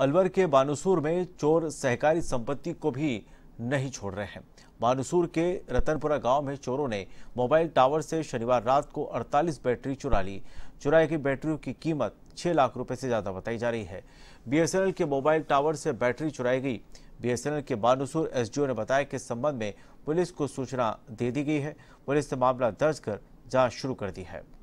अलवर के बानसूर में चोर सहकारी संपत्ति को भी नहीं छोड़ रहे हैं बानसूर के रतनपुरा गांव में चोरों ने मोबाइल टावर से शनिवार रात को 48 बैटरी चुरा ली चुराई गई बैटरियों की कीमत 6 लाख रुपए से ज़्यादा बताई जा रही है बीएसएनएल के मोबाइल टावर से बैटरी चुराई गई बीएसएनएल के बानसूर एसडीओ ने बताया कि संबंध में पुलिस को सूचना दे दी गई है पुलिस ने मामला दर्ज कर जाँच शुरू कर दी है